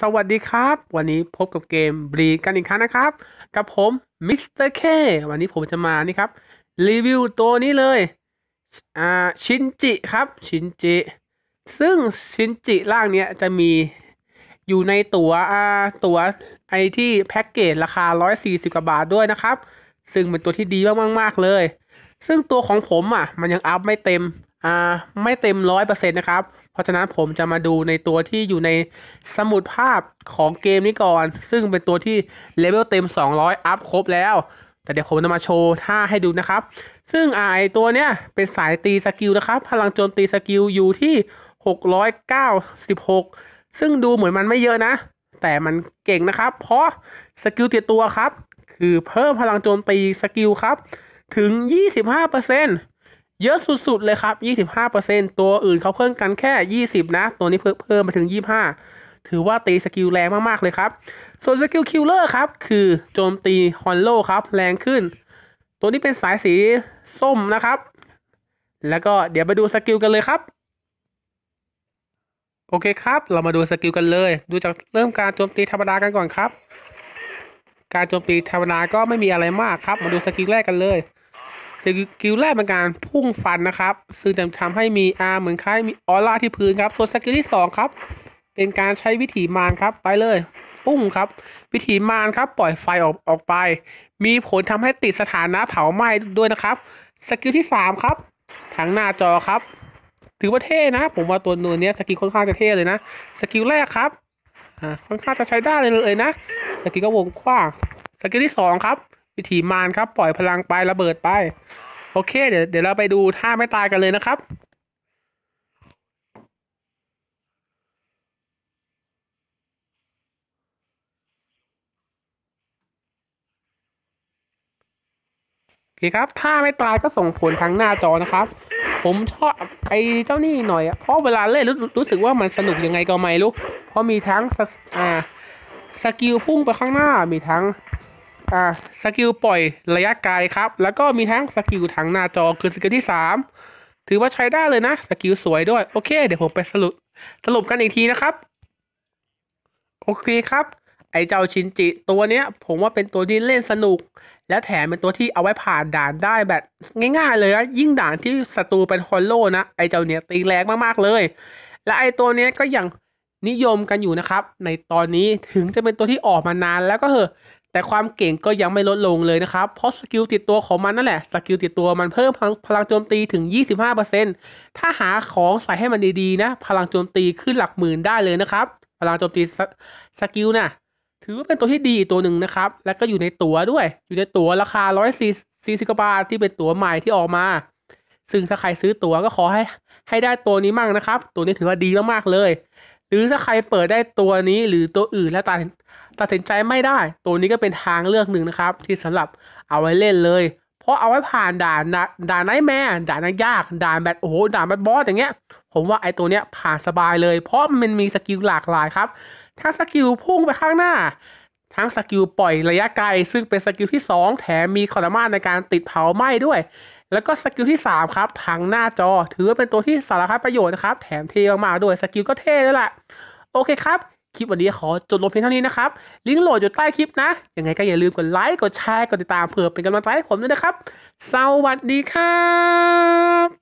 สวัสดีครับ วันนี้พบกับเกมบรีกันอีกครั้งนะครับ กับผมมิสเตอร์เควันนี้ผมจะมานี่ครับ รีวิวตัวนี้เลยอ่าชินจิครับชินจิซึ่งชินจิร่างเนี้ยจะมีอยู่ในตัวอ่าตัวไอที่แพ็กเกจราคา 140กว่าบาทด้วยนะครับ ซึ่งเป็นตัวที่ดีมากมากเลย ซึ่งตัวของผมอ่ะ มันยังอัพไม่เต็ม อ่า ไม่เต็มร้อยเปอร์เซ็นต์นะครับเพราะฉะนั้นผมจะมาดูในตัวที่อยู่ในสมุดภาพของเกมนี้ก่อน ซึ่งเป็นตัวที่เลเวลเต็ม 200 อัพครบแล้ว แต่เดี๋ยวผมจะมาโชว์ท่าให้ดูนะครับ ซึ่งไอตัวเนี้ยเป็นสายตีสกิลนะครับพลังโจมตีสกิลอยู่ที่ 696 ซึ่งดูเหมือนมันไม่เยอะนะ แต่มันเก่งนะครับ เพราะสกิลติดตัวครับ คือเพิ่มพลังโจมตีสกิลครับถึง 25%เเยอะสุดๆ เลยครับ25%ตัวอื่นเขาเพิ่มกันแค่20นะ ตัวนี้เพิ่มมาถึง25 ถือว่าตีสกิลแรงมากๆ เลยครับ ส่วนสกิลคิลเลอร์ครับ คือโจมตีฮอนโลครับ แรงขึ้น ตัวนี้เป็นสายสีส้มนะครับ แล้วก็เดี๋ยวไปดูสกิลกันเลยครับ โอเคครับ เรามาดูสกิลกันเลย ดูจากเริ่มการโจมตีธรรมดากันก่อนครับ การโจมตีธรรมดาก็ไม่มีอะไรมากครับ มาดูสกิลแรกกันเลยสกิลแรกเป็นการพุ่งฟันนะครับ ซึ่งจะทำให้มีอาเหมือนคล้ายมีออร่าที่พื้นครับส่วนสกิลที่2 ครับ เป็นการใช้วิถีมารครับไปเลย ปุ้งครับ วิถีมารครับ ปล่อยไฟออกออกไป มีผลทำให้ติดสถานะเผาไหม้ด้วยนะครับ สกิลที่ 3 ครับทางหน้าจอครับ ถือว่าเท่นะ ผมว่าตัวนูนเนี้ยสกิลค่อนข้างจะเท่เลยนะสกิลแรกครับค่อนข้างจะใช้ได้เลยเลยนะสกิลก็วงกว้างสกิลที่2 ครับวิธีมารครับปล่อยพลังไประเบิดไป โอเคเดี๋ยวเดี๋ยวเราไปดูท่าไม่ตายกันเลยนะครับคครับท่าไม่ตายก็ส่งผลทางหน้าจอนะครับ ผมชอบไอ้เจ้านี่หน่อยเพราะเวลาเล่นรู้รู้สึกว่ามันสนุกยังไงก็ไม่รู้เพราะมีทั้งอ่าสกิลพุ่งไปข้างหน้ามีทั้งอ่าสกิล ปล่อยระยะไกลครับ แล้วก็มีทั้งสกิลทางหน้าจอคือสกิลที่ 3ถือว่าใช้ได้เลยนะ สกิล สวยด้วยโอเค เดี๋ยวผมไปสรุป สรุปกันอีกทีนะครับ โอเคครับ ไอเจ้าชินจิ ตัวเนี้ย ผมว่าเป็นตัวที่เล่นสนุก และแถมเป็นตัวที่เอาไว้ผ่านด่านได้แบบ ง่าย ๆ เลยนะยิ่งด่านที่ศัตรูเป็นฮอลโลนะไอเจ้าเนี้ยตีแรงมากๆเลย และไอตัวเนี้ยก็อย่างนิยมกันอยู่นะครับ ในตอนนี้ถึงจะเป็นตัวที่ออกมานานแล้วก็เหอะแต่ความเก่งก็ยังไม่ลดลงเลยนะครับเพราะสกิลติดตัวของมันนั่นแหละสกิลติดตัวมันเพิ่มพลังโจมตีถึง 25%ถ้าหาของใส่ให้มันดีๆนะ พลังโจมตีขึ้นหลักหมื่นได้เลยนะครับพลังโจมตีสกิลนะ่ะถือว่าเป็นตัวที่ดีตัวหนึ่งนะครับ และก็อยู่ในตัวด้วยอยู่ในตัวราคา140กว่าบาทที่เป็นตัวใหม่ที่ออกมา ซึ่งถ้าใครซื้อตัวก็ขอให้ให้ได้ตัวนี้มั่งนะครับ ตัวนี้ถือว่าดีมากๆเลย หรือถ้าใครเปิดได้ตัวนี้หรือตัวอื่นแล้วตัดตัดสินใจไม่ได้ ตัวนี้ก็เป็นทางเลือกหนึ่งนะครับ ที่สำหรับเอาไว้เล่นเลย เพราะเอาไว้ผ่านด่านด่านไนแม่ด่านยากด่านแบบโอ้โหด่านแบบบอสอย่างเงี้ยผมว่าไอตัวเนี้ยผ่านสบายเลย เพราะมันมีสกิลหลากหลายครับทั้งสกิลพุ่งไปข้างหน้า ทั้งสกิลปล่อยระยะไกล ซึ่งเป็นสกิลที่2 แถมมีความสามารถในการติดเผาไหม้ด้วย แล้วก็สกิลที่ 3 ครับทางหน้าจอถือว่าเป็นตัวที่สารพัดประโยชน์นะครับแถมเท่มากๆด้วยสกิลก็เท่ด้วยแหละโอเคครับคลิปวันนี้ขอจบลงเพียงเท่านี้นะครับ ลิงก์โหลดอยู่ใต้คลิปนะ ยังไงก็อย่าลืมกดไลค์กดแชร์กดติดตาม เพื่อเป็นกำลังใจให้ผมด้วยนะครับ สวัสดีครับ